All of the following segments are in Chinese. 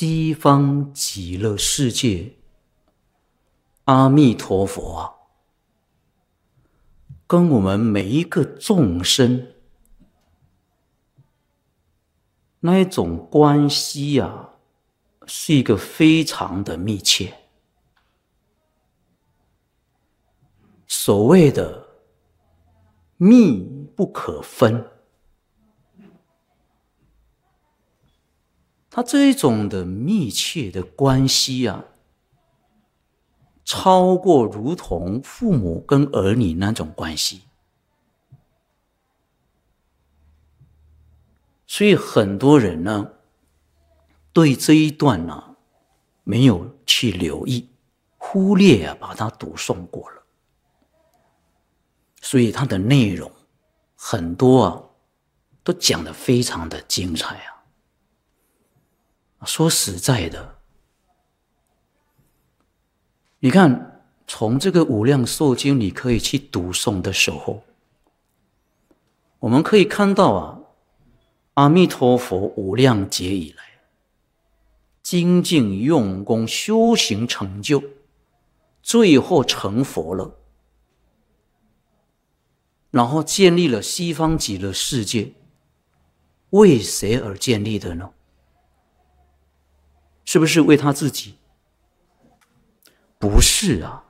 西方极乐世界，阿弥陀佛，跟我们每一个众生那一种关系呀，是一个非常的密切，所谓的密不可分。他这种的密切的关系啊，超过如同父母跟儿女那种关系，所以很多人呢，对这一段呢，没有去留意，忽略啊，把它读诵过了，所以它的内容很多啊，都讲的非常的精彩啊。说实在的，你看从这个《无量寿经》你可以去读诵的时候，我们可以看到啊，阿弥陀佛无量劫以来，精进用功修行成就，最后成佛了，然后建立了西方极乐世界，为谁而建立的呢？是不是为他自己？不是啊，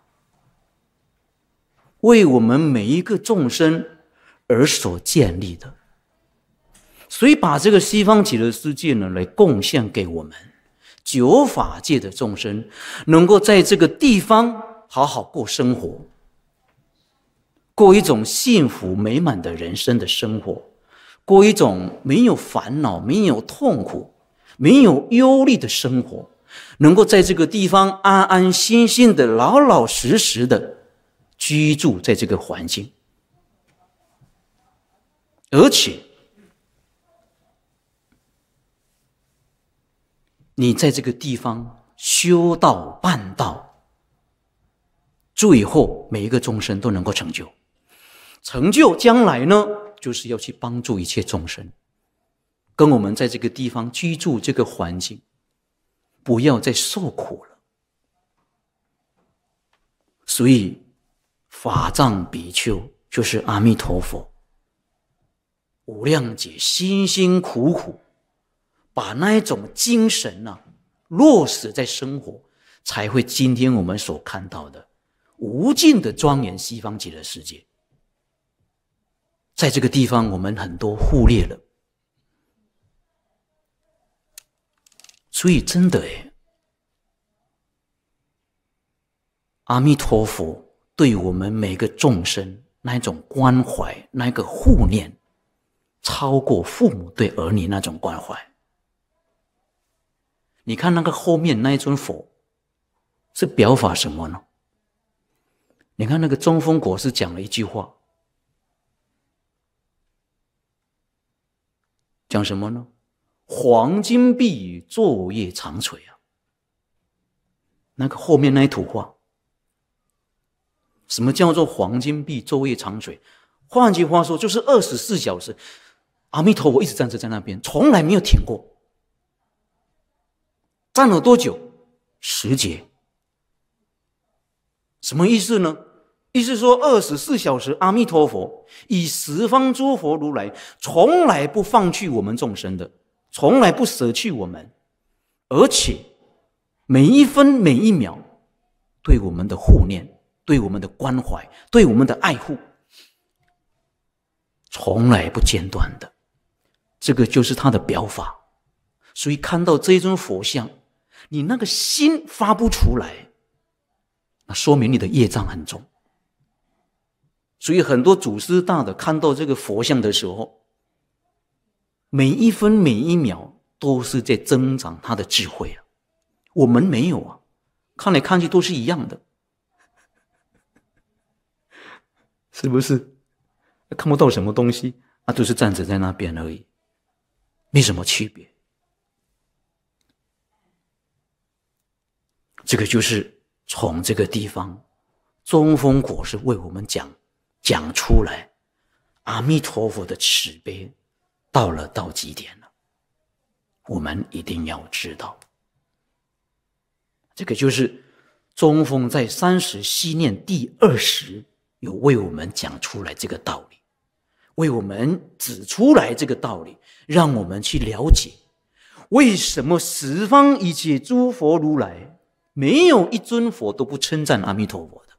为我们每一个众生而所建立的。所以，把这个西方极乐世界呢，来贡献给我们九法界的众生，能够在这个地方好好过生活，过一种幸福美满的人生的生活，过一种没有烦恼、没有痛苦。没有忧虑的生活，能够在这个地方安安心心的、老老实实的居住在这个环境，而且你在这个地方修道、办道，最后每一个众生都能够成就。成就将来呢，就是要去帮助一切众生。跟我们在这个地方居住这个环境，不要再受苦了。所以，法藏比丘就是阿弥陀佛，无量劫辛辛苦苦把那一种精神呢落实在生活，才会今天我们所看到的无尽的庄严西方极乐世界。在这个地方，我们很多忽略了。所以，真的，哎，阿弥陀佛对我们每个众生那一种关怀，那一个护念，超过父母对儿女那种关怀。你看那个后面那一尊佛，是表法什么呢？你看那个中峰国师讲了一句话，讲什么呢？黄金壁昼夜长垂啊！那个后面那一土话，什么叫做黄金碧，昼夜长垂？换句话说，就是二十四小时，阿弥陀佛一直站着在那边，从来没有停过。站了多久？十节。什么意思呢？意思说，二十四小时，阿弥陀佛以十方诸佛如来，从来不放弃我们众生的。从来不舍弃我们，而且每一分每一秒对我们的护念、对我们的关怀、对我们的爱护，从来不间断的。这个就是他的表法。所以看到这一尊佛像，你那个心发不出来，那说明你的业障很重。所以很多祖师大的看到这个佛像的时候。每一分每一秒都是在增长他的智慧啊！我们没有啊，看来看去都是一样的，是不是？看不到什么东西，啊，都是站着在那边而已，没什么区别。这个就是从这个地方，中风果是为我们讲讲出来阿弥陀佛的慈悲。到了到极点了，我们一定要知道，这个就是中风在三十西念第二十，有为我们讲出来这个道理，为我们指出来这个道理，让我们去了解，为什么十方一切诸佛如来，没有一尊佛都不称赞阿弥陀佛的，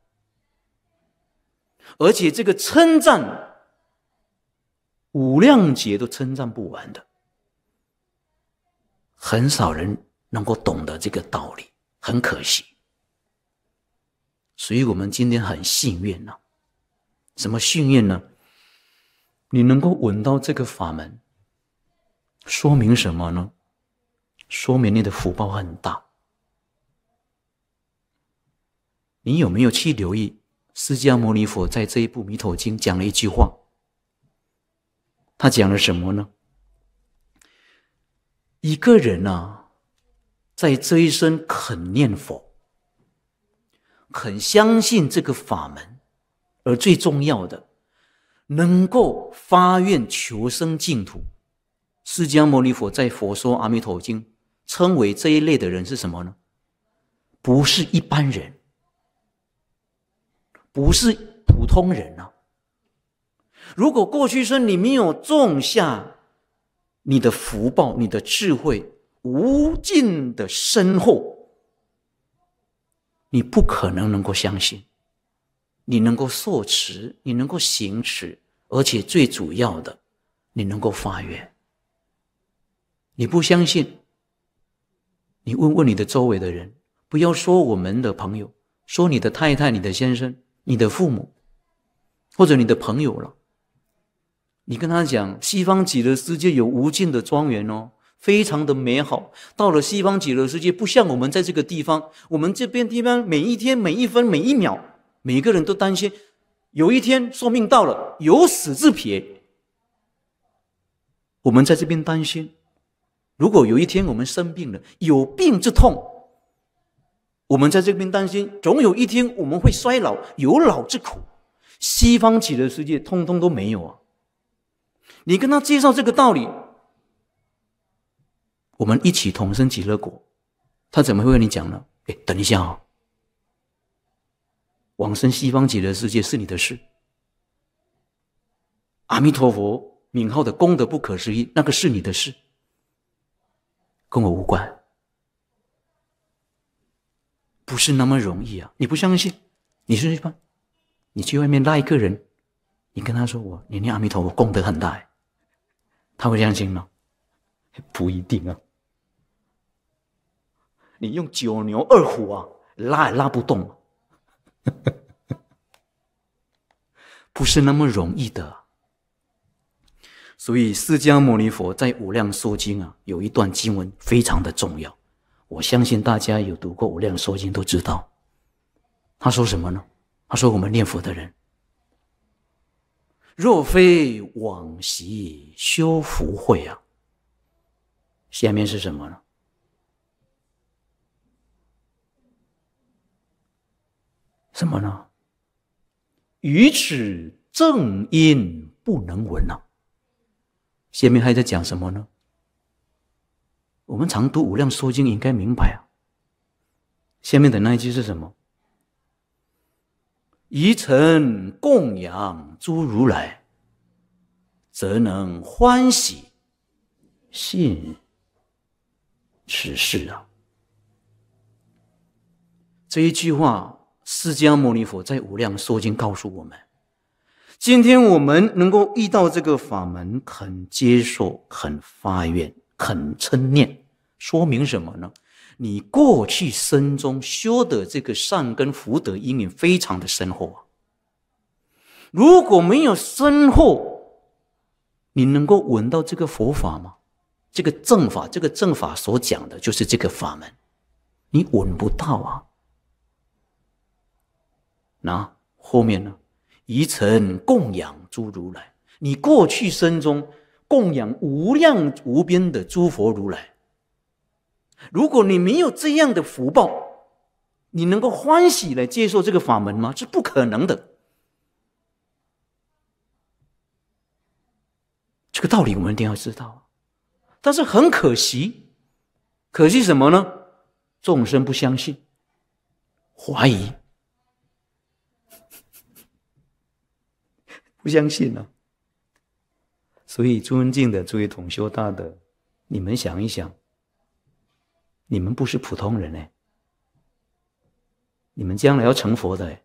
而且这个称赞。五量劫都称赞不完的，很少人能够懂得这个道理，很可惜。所以我们今天很幸运呢，什么幸运呢？你能够闻到这个法门，说明什么呢？说明你的福报很大。你有没有去留意释迦牟尼佛在这一部《弥陀经》讲了一句话？他讲了什么呢？一个人啊，在这一生肯念佛，肯相信这个法门，而最重要的，能够发愿求生净土。释迦牟尼佛在《佛说阿弥陀经》称为这一类的人是什么呢？不是一般人，不是普通人啊。如果过去生你没有种下你的福报、你的智慧、无尽的深厚，你不可能能够相信，你能够受持，你能够行持，而且最主要的，你能够发愿。你不相信，你问问你的周围的人，不要说我们的朋友，说你的太太、你的先生、你的父母，或者你的朋友了。你跟他讲，西方极乐世界有无尽的庄园哦，非常的美好。到了西方极乐世界，不像我们在这个地方，我们这边地方每一天每一分每一秒，每个人都担心，有一天寿命到了有死之别。我们在这边担心，如果有一天我们生病了有病之痛。我们在这边担心，总有一天我们会衰老有老之苦。西方极乐世界通通都没有啊。你跟他介绍这个道理，我们一起同生极乐国，他怎么会跟你讲呢？哎，等一下啊，往生西方极乐世界是你的事，阿弥陀佛，敏浩的功德不可思议，那个是你的事，跟我无关，不是那么容易啊！你不相信，你试去吧，你去外面拉一个人，你跟他说我你念阿弥陀佛功德很大。他会相信吗？不一定啊！你用九牛二虎啊，拉也拉不动，不是那么容易的。所以，释迦牟尼佛在《无量寿经》啊，有一段经文非常的重要。我相信大家有读过《无量寿经》，都知道他说什么呢？他说：“我们念佛的人。”若非往昔修福慧啊，下面是什么呢？什么呢？于此正因不能闻呐。下面还在讲什么呢？我们常读《无量寿经》，应该明白啊。下面的那一句是什么？以诚供养诸如来，则能欢喜信此事啊！这一句话，释迦牟尼佛在《无量寿经》告诉我们：今天我们能够遇到这个法门，肯接受、肯发愿、肯称念，说明什么呢？你过去生中修的这个善根福德因缘非常的深厚啊！如果没有深厚，你能够闻到这个佛法吗？这个正法，这个正法所讲的就是这个法门，你闻不到啊。那后面呢？以尘供养诸如来，你过去生中供养无量无边的诸佛如来。如果你没有这样的福报，你能够欢喜来接受这个法门吗？是不可能的。这个道理我们一定要知道，但是很可惜，可惜什么呢？众生不相信，怀疑，不相信呢。所以，尊敬的，诸位同修大德，你们想一想。你们不是普通人呢？你们将来要成佛的，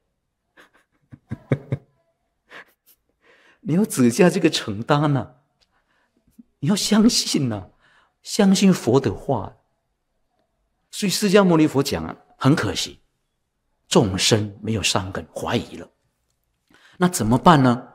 你要指下这个承担呢，你要相信呢，相信佛的话。所以释迦牟尼佛讲，很可惜，众生没有善根，怀疑了，那怎么办呢？